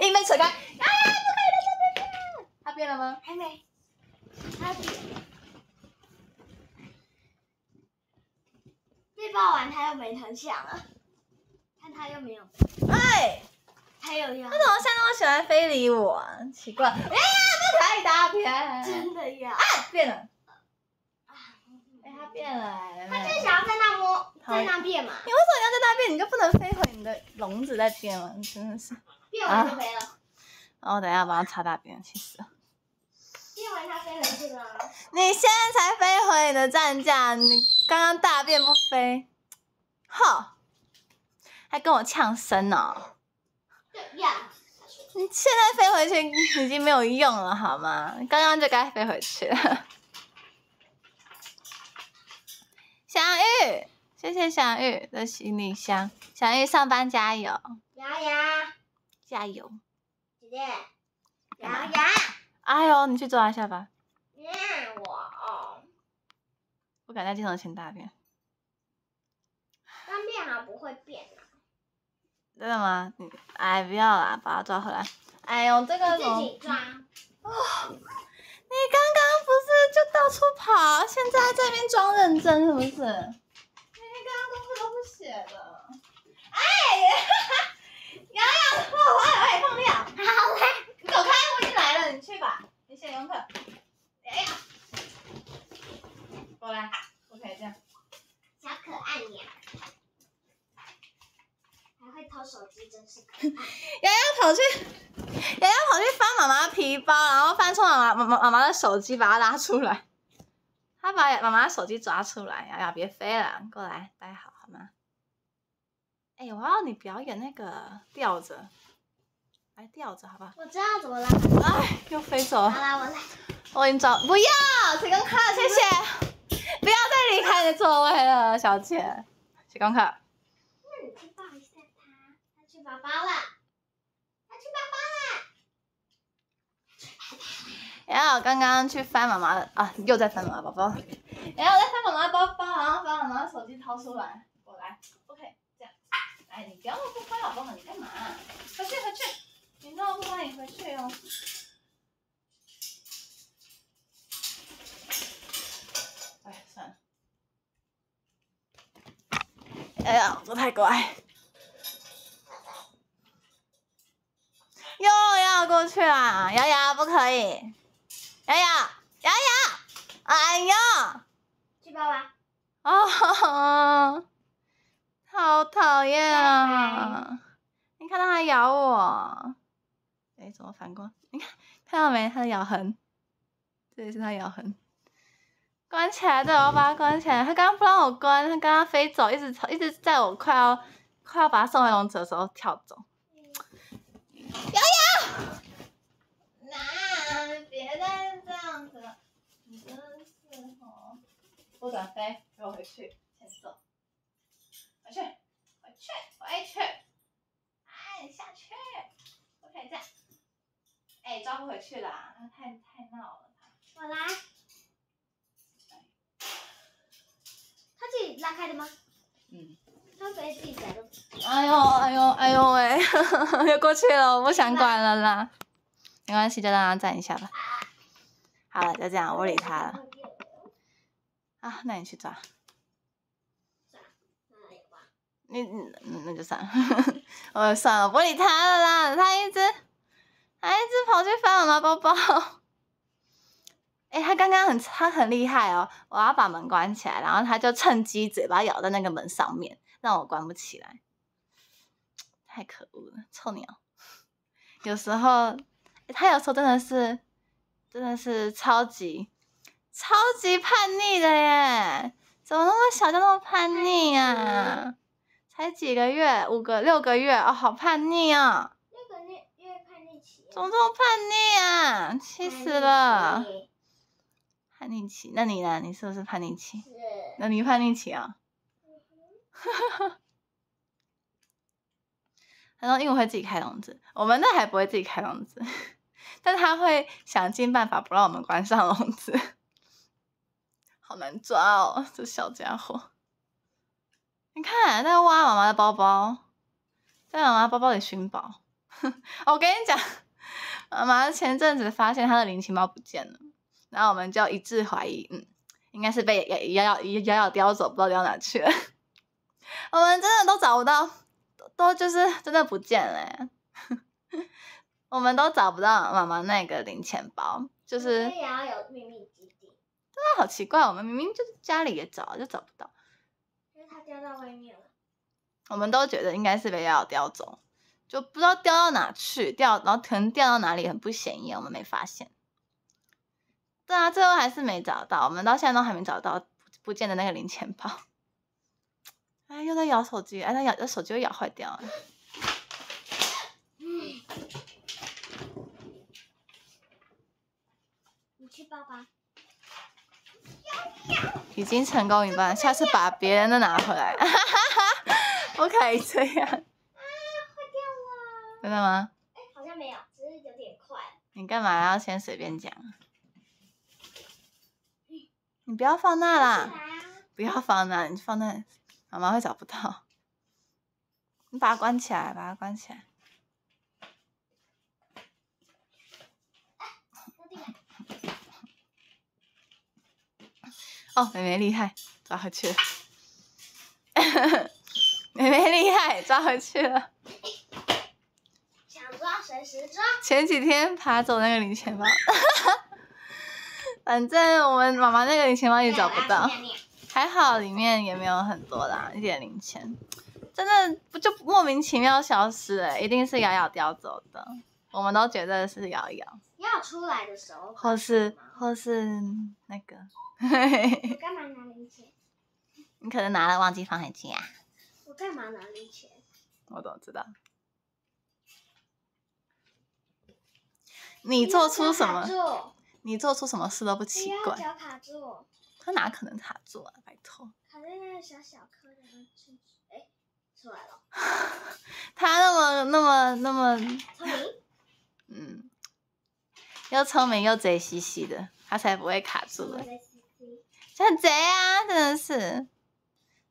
冰，你没扯开，啊！可以了，又变了。他变了吗？还没。他变。被抱完他又没成响了，看他又没有。哎！他有呀。他怎么像那么喜欢非礼我？啊？奇怪。哎呀！不可以一大片。真的呀。啊！变了。他变了，他就是想要在那摸，在那变嘛。你为什么要在那变？你就不能飞回你的笼子再变吗？真的是。变完就飞了。然后等一下，我他擦大便，气死。变完他飞回去吗？你现在才飞回你的战架，你刚刚大便不飞，哼，还跟我呛声呢？对呀。你现在飞回去已经没有用了好吗？刚刚就该飞回去了。小玉，谢谢小玉的行李箱。小玉上班加油，牙牙，加油，姐姐，牙牙，哎呦，你去抓一下吧。怨我，不敢在镜头前大便。刚便好不会变。真的吗？哎不要啦，把它抓回来。哎呦，这个自己抓 你刚刚不是就到处跑，现在在这边装认真是不是？你刚刚都西都不写的。哎，洋 洋，我我也放尿。好嘞，你走开，我已经来了，你去吧，你写功课。哎呀，过来，我以这样。小可爱呀。偷手机真是可爱，瑶 跑去，瑶瑶跑去翻妈妈皮包，然后翻出妈妈妈妈妈的手机，把它拉出来。他把妈妈手机抓出来，瑶瑶别飞了，过来，待好好吗？哎，我要你表演那个吊着，来吊着好不好？我知道怎么拉。哎，又飞走了。好啦，我来。我给你找，不要，去上课，谢谢。不要再离开你的座位了，小姐，去看课。宝宝了，去啦，去宝宝啦！哎呀，刚刚去翻妈妈的啊，又在翻妈妈包包。哎，我在翻妈妈包包，然后把妈妈手机掏出来，我来，OK，这样。哎，你不要不翻乖，宝宝，你干嘛？回去，回去！你那么不乖，你回去哦。哎，呀，不太乖。又要过去啦，瑶瑶不可以，瑶瑶瑶瑶，哎呀，去吧吧，哦，好讨厌啊！你看到它咬我，哎，怎么反光？你看看到没？它的咬痕，这里是它咬痕。关起来，对，我要把它关起来。它刚刚不让我关，它刚刚飞走，一直一直在我快要快要把它送回笼子的时候跳走。瑶瑶，来，别再这样子了，你真是好。不敢飞，给我回去，欠揍。回去，回去，回去。哎，你下去，不可以这样。哎，抓不回去了，他太太闹了。我来。他自己拉开的吗？嗯。哎呦哎呦哎呦喂！又过去了，我不想管了啦。没关系，就让他站一下吧。好了，就这样，不理他了。好，那你去抓。你那就算了，我算了，不理他了啦。他一直他一直跑去翻我们包包。哎，他刚刚很他很厉害哦！我要把门关起来，然后他就趁机嘴巴咬在那个门上面。让我关不起来，太可恶了，臭鸟！有时候，他有时候真的是，真的是超级超级叛逆的耶！怎么那么小就那么叛逆啊？才几个月，五个、六个月哦，好叛逆啊！六月，叛逆期。怎么这么叛逆啊？气死了！叛逆期，那你呢？你是不是叛逆期？是。那你叛逆期啊？哈哈，然后鹦鹉会自己开笼子，我们那还不会自己开笼子，但他会想尽办法不让我们关上笼子，好难抓哦，这小家伙。你看在挖妈妈的包包，在妈妈包包里寻宝。我跟你讲，妈妈前阵子发现她的零钱包不见了，然后我们就一致怀疑，嗯，应该是被咬咬咬咬咬叼走，不知道叼哪去了。我们真的都找不到，都就是真的不见了。我们都找不到妈妈那个零钱包，就是也要有秘密基地。对啊，好奇怪，我们明明就是家里也找，就找不到。因为它掉到外面了。我们都觉得应该是被要叼走，就不知道掉到哪去，掉然后可能掉到哪里很不显眼，我们没发现。对啊，最后还是没找到，我们到现在都还没找到不见的那个零钱包。哎，又在咬手机，哎，那咬这手机又咬坏掉。嗯。你去爸爸。已经成功一半，下次把别人的拿回来。哈哈哈！不可以这样。啊！坏掉了。真的吗？哎，好像没有，只是有点快。你干嘛要先随便讲？你不要放那啦！不要放那，你放那。妈妈会找不到，你把它关起来，把它关起来。哦，妹妹厉害，抓回去了。妹妹厉害，抓回去了。想抓随时抓。前几天爬走那个零钱包，反正我们妈妈那个零钱包也找不到。还好，里面也没有很多啦，一点零钱，真的不就莫名其妙消失了？一定是瑶瑶叼走的，我们都觉得是瑶瑶。要出来的时候，或是或是那个，我干嘛拿零钱？你可能拿了忘记放回去啊。我干嘛拿零钱？我怎么知道。你做出什么？你做出什么事都不奇怪。脚卡住。他哪可能卡住啊，拜托。卡在那个小小颗的，哎，出来了。他那么、那么、那么聪明，嗯，又聪明又贼兮兮的，他才不会卡住的。像贼啊，真的是。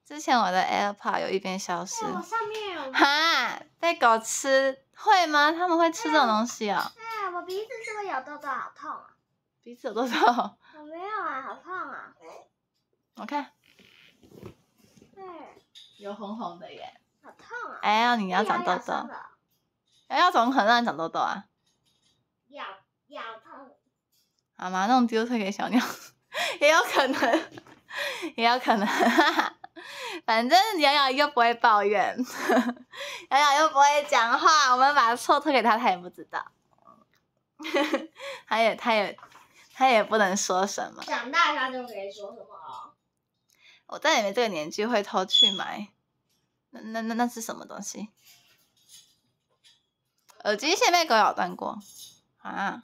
之前我的 AirPod 有一边消失。在上面。哈！被狗吃会吗？他们会吃这种东西啊。哎，我鼻子不是有痘痘，好痛啊！鼻子有痘痘。我没有啊，好胖啊！我看，有红红的耶，好烫啊！哎呀，你要长痘痘，瑶瑶么可能你长痘痘啊，咬咬痛，好吗？弄丢错给小鸟，也有可能，也有可能，反正瑶瑶又不会抱怨，瑶瑶又不会讲话，我们把错推给他，他也不知道，他 也，他也。他也不能说什么，长大他就可以说什么了。我在你们这个年纪会偷去买，那那那那是什么东西？耳机线被狗咬断过啊，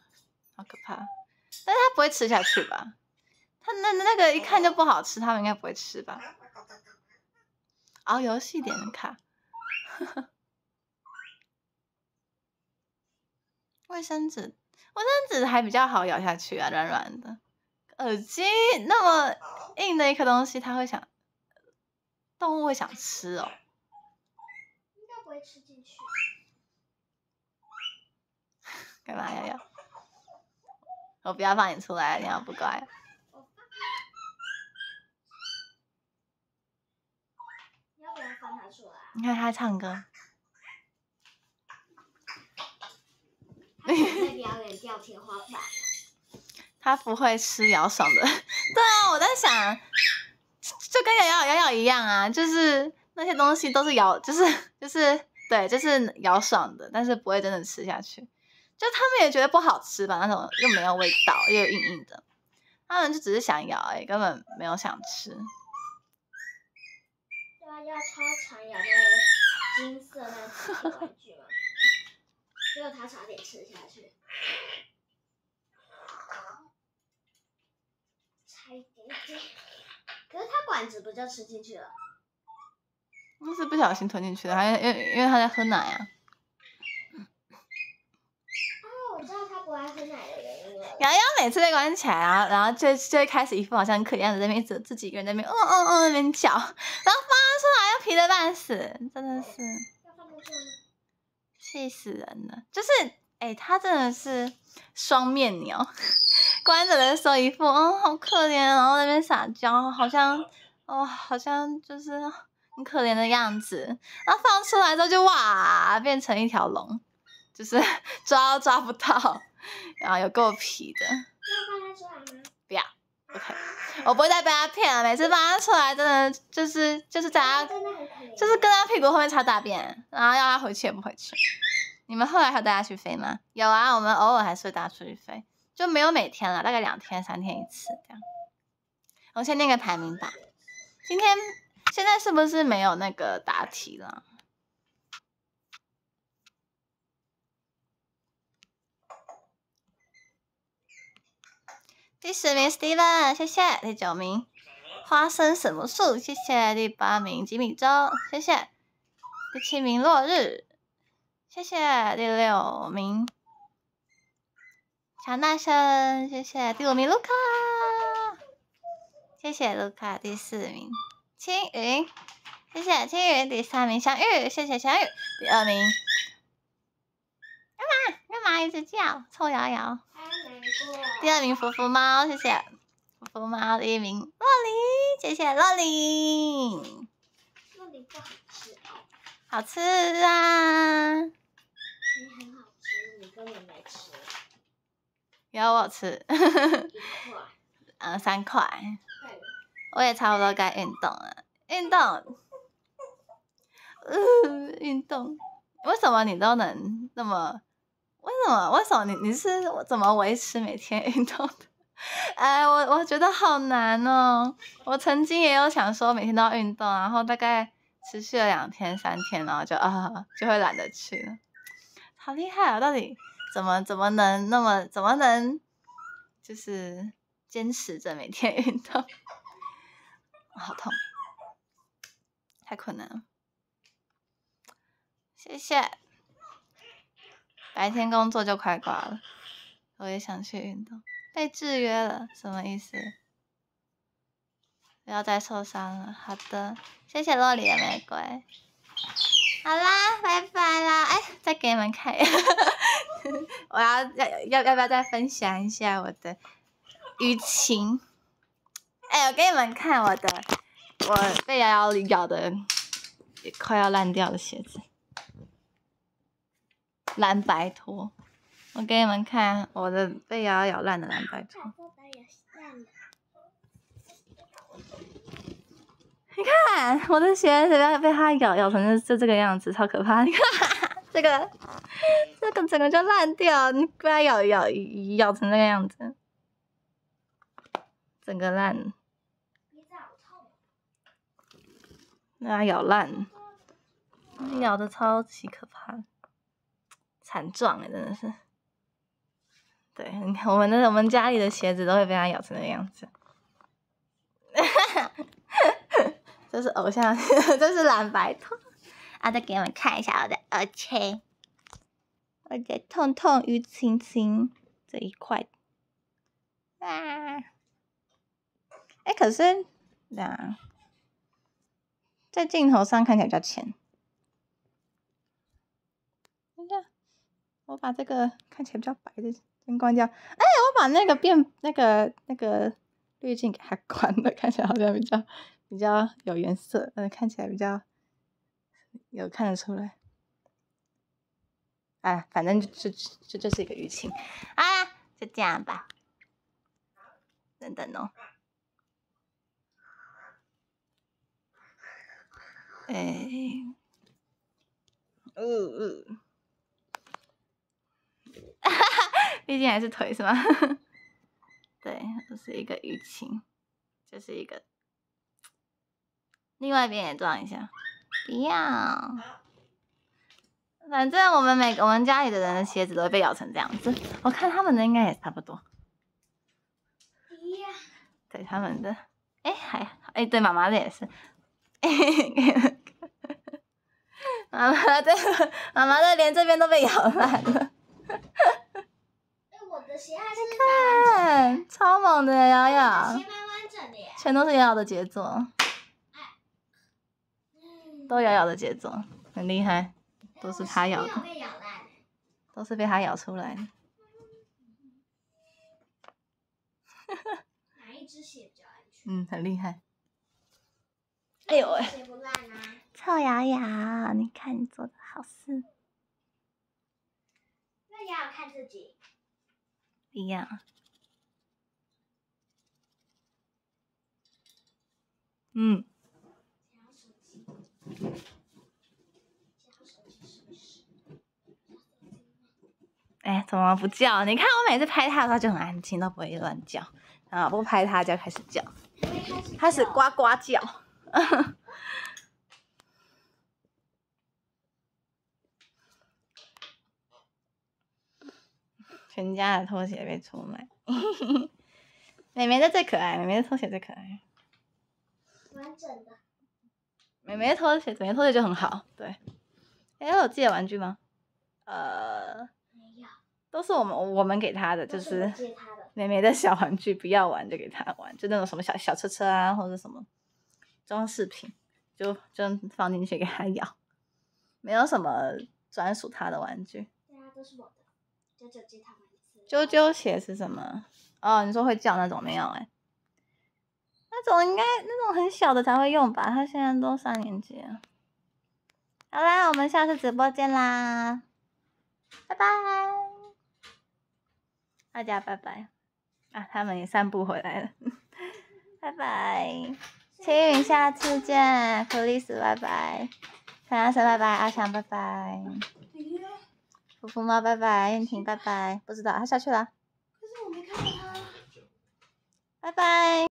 好可怕！但是它不会吃下去吧？它那那个一看就不好吃，他们应该不会吃吧？熬游戏点的卡，卫生纸。我生样子还比较好咬下去啊，软软的。耳机那么硬的一颗东西，它会想，动物会想吃哦。应该不会吃进去。干嘛，呀？要？我不要放你出来你要不乖。要不要放他你看他唱歌。在表演吊天花板。他不会吃咬爽的。对啊，我在想，就跟咬咬咬咬一样啊，就是那些东西都是咬，就是就是对，就是咬爽的，但是不会真的吃下去。就他们也觉得不好吃吧，那种又没有味道，又硬硬的。他们就只是想咬，已，根本没有想吃。要超强咬的金色那个玩具吗？最后他差点吃下去，差点进，可是他管子不就吃进去了？那是不小心吞进去的，还因为因为他在喝奶呀。哦，洋每次被关起来，然后然后最最开始一副好像可怜的样子，在那边自自己一个人在那边嗯嗯嗯那边叫，然后妈出来又皮的半死，真的是。气死人了！就是，哎，他真的是双面鸟，关着的时候一副，哦，好可怜，然后那边撒娇，好像，哦，好像就是很可怜的样子。然后放出来之后就哇，变成一条龙，就是 抓都抓不到，然后有够皮的。要放出来吗？不要。OK，我不会再被他骗了。每次把他出来，真的就是就是在他，就是跟他屁股后面擦大便，然后要他回去也不回去。你们后来还带他去飞吗？有啊，我们偶尔还是会带他出去飞，就没有每天了，大概两天三天一次这样。我先念个排名吧。今天现在是不是没有那个答题了？第十名 Steven，谢谢。第九名花生什么树，谢谢。第八名吉米粥，谢谢。第七名落日，谢谢。第六名乔纳森，谢谢。第五名卢卡，谢谢卢卡第四名青云，谢谢青云。第三名相遇，谢谢相遇。第二名，干嘛？干嘛一直叫？臭瑶。瑶。第二名福福猫，谢谢福福猫第一名洛琳，谢谢洛琳。洛林不好吃哦，好吃啊，很好吃，你根本没吃，有我吃，嗯，三块，我也差不多该运动了，运动，运动，为什么你都能那么？为什么？为什么你你是怎么维持每天 运动的？哎，我我觉得好难哦。我曾经也有想说每天都要运动，然后大概持续了两天三天，然后就啊，就会懒得去了。好厉害啊！到底怎么怎么能那么怎么能就是坚持着每天运动？好痛，太困难。了。谢谢。白天工作就快挂了，我也想去运动，被制约了，什么意思？不要再受伤了。好的，谢谢洛里的玫瑰。好啦，拜拜啦！哎，再给你们看，我要要要要不要再分享一下我的雨青？哎，我给你们看我的，我被瑶瑶咬的快要烂掉的鞋子。蓝白拖，我给你们看我的被牙咬烂的蓝白拖。你看我的鞋，子么被它咬咬成就这个样子，超可怕！你看 这个，这个整个就烂掉，你被它咬咬咬成那个样子，整个烂，被它咬烂，咬的超级可怕。惨状哎，真的是，对我们那我们家里的鞋子都会被它咬成那样子。这是偶像，这是蓝白兔。啊，再给你们看一下我的，而且，我的痛痛与青青这一块。啊，哎可是，那、啊，在镜头上看起来比较浅。我把这个看起来比较白的先关掉。哎，我把那个变那个那个滤镜给它 关了，看起来好像比较比较有颜色。嗯，看起来比较有看得出来。哎，反正就就就就是一个淤青。啊，就这样吧。等等哦。哎。嗯嗯。哈哈，毕竟还是腿是吗？对，这是一个淤青，这是一个。另外一边也撞一下，不要。反正我们每个我们家里的人的鞋子都会被咬成这样子，我看他们的应该也差不多。对他们的，哎还哎对妈妈的也是，妈妈的妈妈的连这边都被咬烂了。哈哈，我的鞋还是蛮超猛的呀，瑶瑶，鞋蛮呀，全都是瑶瑶的杰作，都瑶瑶的杰作，很厉害，都是他咬的，都是被他咬出来的，哈哈，哪一只鞋比较安全？嗯，很厉害，哎呦哎，臭瑶瑶，你看你做的好事。要看自己。一样。嗯。哎，怎么不叫？你看我每次拍它的候就很安静，都不会乱叫。啊，不拍它就开始叫，开始呱呱叫。全家的拖鞋被出卖，美妹的最可爱，美妹的拖鞋最可爱。完整的。美的拖鞋，美美拖鞋就很好，对。哎，有的玩具吗？呃，没有。都是我们我们给他的，就是妹妹的。美的小玩具不要玩就给他玩，就那种什么小小车车啊，或者什么装饰品，就就放进去给他咬。没有什么专属他的玩具。对啊，都是我的。九九借他们。啾啾鞋是什么？哦，你说会叫那种没有哎？那种应该那种很小的才会用吧？他现在都三年级了。好啦，我们下次直播见啦，拜拜，大家拜拜。啊，他们也散步回来了，拜拜，青云下次见，please 拜拜，陈阿生拜拜，阿强拜拜。福猫，拜拜，燕婷，拜拜，不知道他下去了。是我没看到他。拜拜。